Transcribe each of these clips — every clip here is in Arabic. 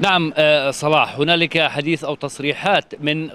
نعم آه، صلاح هنالك حديث أو تصريحات من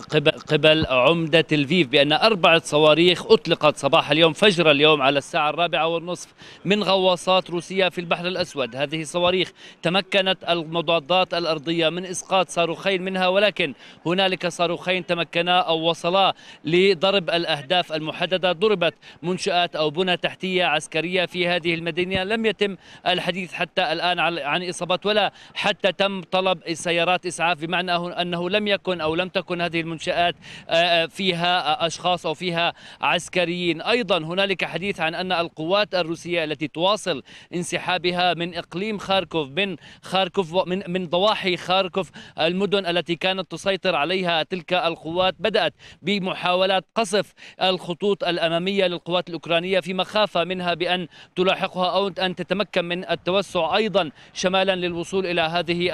قبل عمدة الفيف بأن أربعة صواريخ أطلقت صباح اليوم فجر اليوم على الساعة الرابعة والنصف من غواصات روسية في البحر الأسود هذه الصواريخ تمكنت المضادات الأرضية من إسقاط صاروخين منها ولكن هنالك صاروخين تمكنا أو وصلا لضرب الأهداف المحددة ضربت منشآت أو بنى تحتية عسكرية في هذه المدينة لم يتم الحديث حتى الآن عن إصابات ولا حتى تم طلب ركاب سيارات اسعاف بمعنى انه لم يكن او لم تكن هذه المنشات آه، آه، فيها اشخاص او فيها عسكريين، ايضا هنالك حديث عن ان القوات الروسيه التي تواصل انسحابها من اقليم خاركوف من خاركوف من من ضواحي خاركوف المدن التي كانت تسيطر عليها تلك القوات بدات بمحاولات قصف الخطوط الاماميه للقوات الاوكرانيه في مخافه منها بان تلاحقها او ان تتمكن من التوسع ايضا شمالا للوصول الى هذه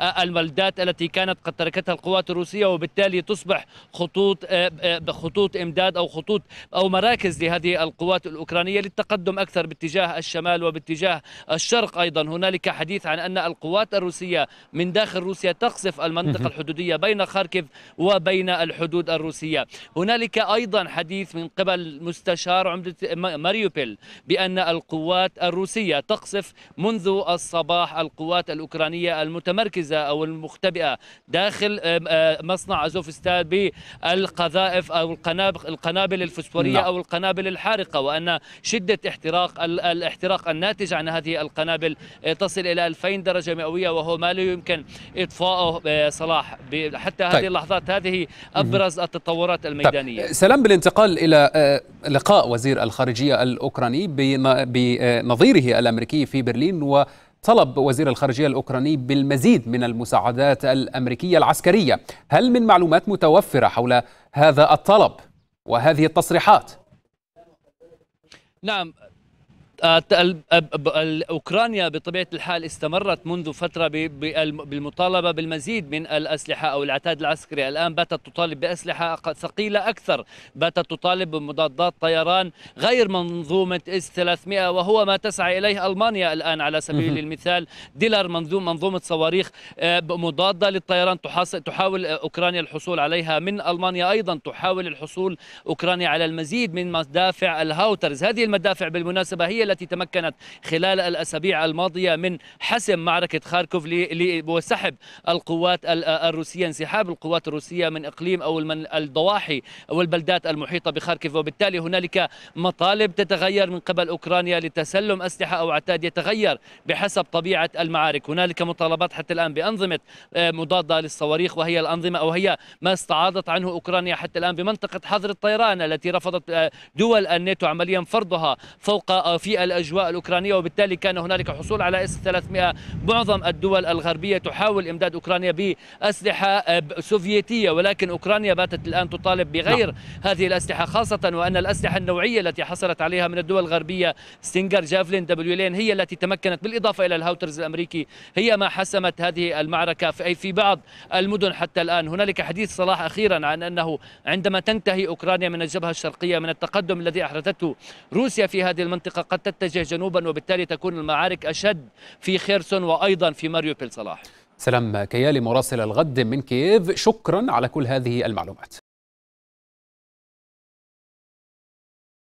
البلدات التي كانت قد تركتها القوات الروسية وبالتالي تصبح خطوط آه، آه، خطوط إمداد أو خطوط أو مراكز لهذه القوات الأوكرانية للتقدم أكثر باتجاه الشمال وباتجاه الشرق أيضا هنالك حديث عن أن القوات الروسية من داخل روسيا تقصف المنطقة الحدودية بين خاركيف وبين الحدود الروسية هنالك أيضا حديث من قبل مستشار عمدة ماريوبيل بأن القوات الروسية تقصف منذ الصباح القوات الأوكرانية المتمركزة الجاهزه او المختبئه داخل مصنع ازوفستان بالقذائف او القنابل القنابل الفسفوريه نعم. او القنابل الحارقه وان شده احتراق الاحتراق الناتج عن هذه القنابل آه، تصل الى 2000 درجه مئويه وهو ما لا يمكن اطفائه آه، صلاح حتى هذه طيب. اللحظات هذه ابرز التطورات طيب. الميدانيه طيب. سلام بالانتقال الى آه، لقاء وزير الخارجيه الاوكراني بنظيره الامريكي في برلين و طلب وزير الخارجية الأوكراني بالمزيد من المساعدات الأمريكية العسكرية هل من معلومات متوفرة حول هذا الطلب وهذه التصريحات؟ نعم آه، آه، اوكرانيا بطبيعه الحال استمرت منذ فتره بالمطالبه بالمزيد من الاسلحه او العتاد العسكري، الان باتت تطالب باسلحه ثقيله اكثر، باتت تطالب بمضادات طيران غير منظومه اس 300 وهو ما تسعى اليه المانيا الان على سبيل المثال، ديلر منظوم منظومه صواريخ آه، مضاده للطيران تحاول اوكرانيا الحصول عليها من المانيا ايضا تحاول الحصول اوكرانيا على المزيد من مدافع الهاوترز، هذه المدافع بالمناسبه هي التي تمكنت خلال الأسابيع الماضية من حسم معركة خاركوف وسحب القوات الروسية انسحاب القوات الروسية من إقليم أو من الضواحي أو البلدات المحيطة بخاركوف وبالتالي هنالك مطالب تتغير من قبل أوكرانيا لتسلم أسلحة أو عتاد يتغير بحسب طبيعة المعارك هنالك مطالبات حتى الآن بأنظمة آه، مضادة للصواريخ وهي الأنظمة أو هي ما استعاضت عنه أوكرانيا حتى الآن بمنطقة حظر الطيران التي رفضت آه، دول الناتو عمليا فرضها فوق آه، في الأجواء الأوكرانية وبالتالي كان هنالك حصول على اس 300 معظم الدول الغربية تحاول إمداد أوكرانيا بأسلحة سوفيتية ولكن أوكرانيا باتت الآن تطالب بغير نعم. هذه الأسلحة خاصة وأن الأسلحة النوعية التي حصلت عليها من الدول الغربية ستينجر جافلين دبليو لين هي التي تمكنت بالإضافة إلى الهاوترز الأمريكي هي ما حسمت هذه المعركة في, في بعض المدن حتى الآن هنالك حديث صلاح أخيرا عن أنه عندما تنتهي أوكرانيا من الجبهة الشرقية من التقدم الذي أحرزته روسيا في هذه المنطقة قد تتجه جنوبا وبالتالي تكون المعارك أشد في خيرسون وأيضا في ماريوبول صلاح سلام كيالي مراسل الغد من كييف شكرا على كل هذه المعلومات